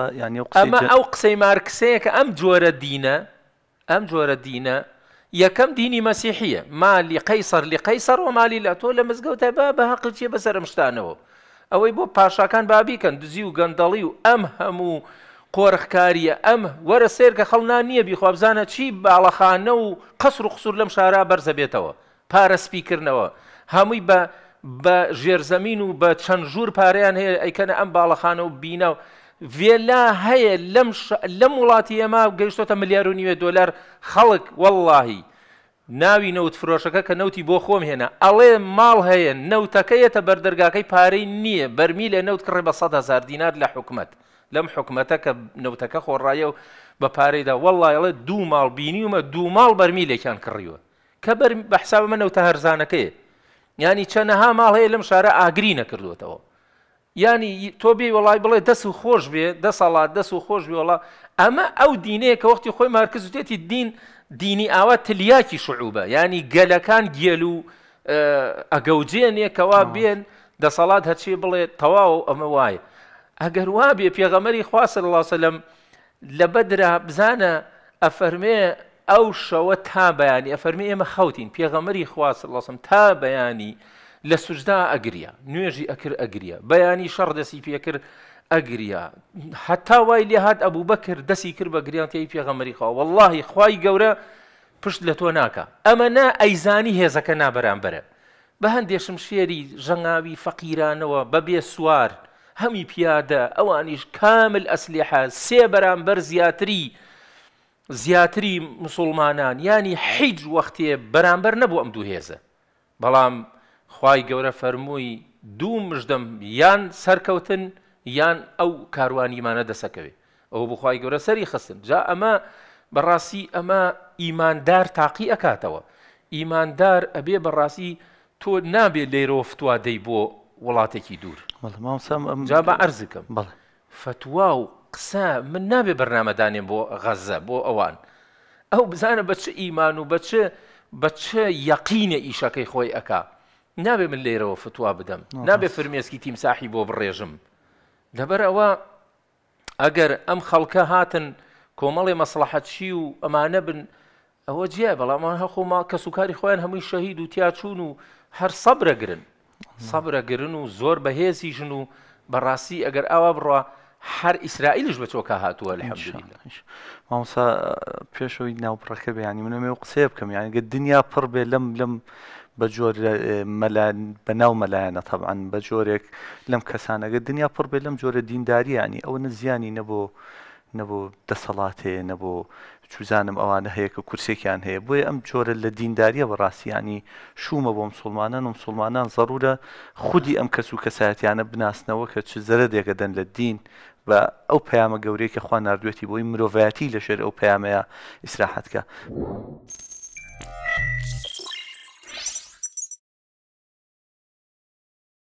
ئەمە ئەو قسەی مارکسەیە کە ئەم جۆرە دینە ئەم جۆرە دینە یەکەم دینی مەسیحیە مالی قەیسەر لی قەیسەر و مالی لە تۆ لە مزگەوتە با بە حەقچی بەسەرم شتانەوە ئەوەی بۆ پاشاکان بابیکەن دزی و گەندەڵی و ئەم هەموو قۆرخکاریە ئەم وەرە سێر کە خەڵنا نییە بیخوابزانە چی باڵەخانە و قەسر و قسوور لەم شارا بەرزە بێتەوە پارەسپیکردنەوە هەمووی بە بە ژێرزەمین و بە چەند ژوور پاریان هەیە ئەیکەنە ئەم باڵەخانە و بینە و ڤێلا هەیە لەم وڵاتی ئێمە گەیشتۆتە ملیار و نیوێ دۆلار خەڵک وەڵلهی ناوی نەوت فرۆشەکە کە نەوتی بۆ خۆم هێنا ئەڵێ ماڵ هەیە نەوتەکەیەتە بەردەرگاکەی پارەی نییە بەرمی لە نەوت کڕێ بە 100 هزار دینار لە حکومت لەم حکومەتە کە نەوتەکە خۆڕایە و بە پارەیدا وەڵایڵێ دوو ماڵ بینیومە دوو ماڵ بەرمی لێکیان کڕیوە کە بە حساب منەوتە هەرزانەکەی ینی چەنەها ماڵ هەیە لەم شارە ئاگری نەکردوێتەوە ینی تۆ بێ وڵای بڵێ دەست و خۆش بێ دە ساڵات دەست و خۆش بێوەڵا ئەمە ئەو دینەیە کە وەختی خۆی مارکز دێتی دین دینی ئاوا تلیاکی شعوبە ینی گەلەکان گێل و ئەگەوجێنێکەوە بێن دەسەڵات هەچی بڵێ تەواو ئەمە وایە ئەگەر وا بێ پێغەمەری خواسە لەڵاسە لەم لە بەدرا بزانە ئەفەرمێ ئەو شەوە تا بەیانی ئەفەرمی ئێمە خەوتین پێغەمەری خواست لەسم تا بەیانی لە سوجدا ئەگریا نوێژی ئەکر ئەگریا بەیانی شەڕ دەسی پێکرد ئەگریا هەتا وای لێ هاات ئەبوو بەکرد دەسی کرد بە گریانتی پێغەمەری خوا واللهی خی گەورە پشت لە تۆ ناکە ئەمە نا ئەیزانی هێزەکە نابەرامبەرە بە هەندێشم شێری ژەنگاوی فەقیرانەوە بەبێ سوار هەمی پیادە ئەوانیش کامل ئەسلحە سێ بەرامبەر زیاتری زیاتری مسلمانان ینی حیج وەختێ بەرامبەر نەبوو ئەم دوو هێزە بەڵام خی گەورە فەرمووی دوو مژدەم یان سەرکەوتن یان ئەو کاروانیمانە دەسەکەوێ ئەوە بخوای گەورە سەری خستن جا ئەمە بەڕاستی ئەمە ئیماندار تاقی ئەکاتەوە ئیماندار ئەبێ بەڕاستی تۆ نابێت لێرۆفتوا دەی بۆ وڵاتێکی دوور جا بە ئەرزکەم فتووا و قسە من نابێ بەرنامەدانێن بۆ غەزە بۆ ئەوان ئەو بزانە بە چ ئیمان و بە بە چه یەقینە ئیشەکەی خۆی ئەکا نابێ من لێرەوە فتووا بدەم نابێ فرمێسکی تیمساحی بۆ بڕێژم لەبەر ئەوە ئەگەر ئەم خەڵکە هاتن کۆمەڵی مەسلحەتشی و ئەمانە بن ئەوە جیە بەڵامان هەخۆما کە سوکاری خۆیان هەمووی شەهید و تیاچوون و هەر سەبرەگرن سەبرەگرن و زۆر بەهێزی ژن و بەڕاستی ئەگەر ئاوا بڕە هەر ئیسرائیلش بە چۆکە هاتووە لە مامسا پێشەوەی ناوپڕەکە بیانی منە مێ قسێ بکەم یانگە دنیا پڕ بێ لەم لەم بە جۆر بەناو مەلایەنە تەبعاان بە جۆرێک لەم کەسانەگە دنیا پڕ بێ لەم جۆرە دینداریانی ئەوە نزیانی نەبوو نەبوو دەسەڵاتەیە نەبوو چوزانم ئەوانە هەیە کە کورسێکیان هەیە بۆیە ئەم جۆرە لە دینداریە بە ڕاستیانی شومە بۆ مسلمانان و مسلمانان زەرورە خودی ئەم کەس و کەسایەتیانە بناسنەوە کە چ زەرە دێگە دەن لە دین بە ئەو پەیامە گەورەیە کە خوا نردوێتی بۆی مرۆڤایەتی لە شێر ئەو پەیامەیە ئیسراحەتکە.